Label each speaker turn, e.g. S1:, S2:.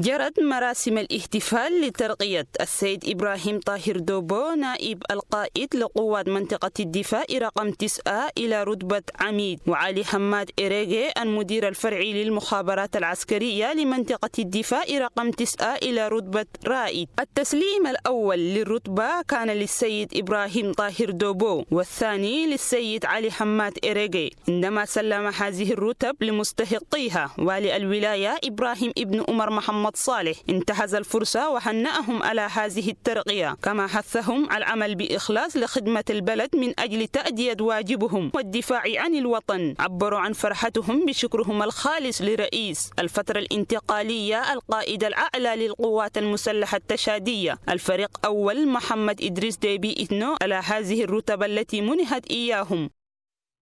S1: جرت مراسم الاحتفال لترقية السيد إبراهيم طاهر دوبو نائب القائد لقوات منطقة الدفاع رقم 9 إلى رتبة عميد وعلي حماد إريغي المدير الفرعي للمخابرات العسكرية لمنطقة الدفاع رقم 9 إلى رتبة رائد التسليم الأول للرتبة كان للسيد إبراهيم طاهر دوبو والثاني للسيد علي حماد إريغي عندما سلم هذه الرتب لمستحقيها والي الولاية إبراهيم ابن أمر محمد محمد صالح انتهز الفرصة وهنأهم على هذه الترقية كما حثهم العمل بإخلاص لخدمة البلد من أجل تأدية واجبهم والدفاع عن الوطن عبروا عن فرحتهم بشكرهم الخالص لرئيس الفترة الانتقالية القائد الأعلى للقوات المسلحة التشادية الفريق أول محمد إدريس ديبي إثنو على هذه الرتبة التي منحت إياهم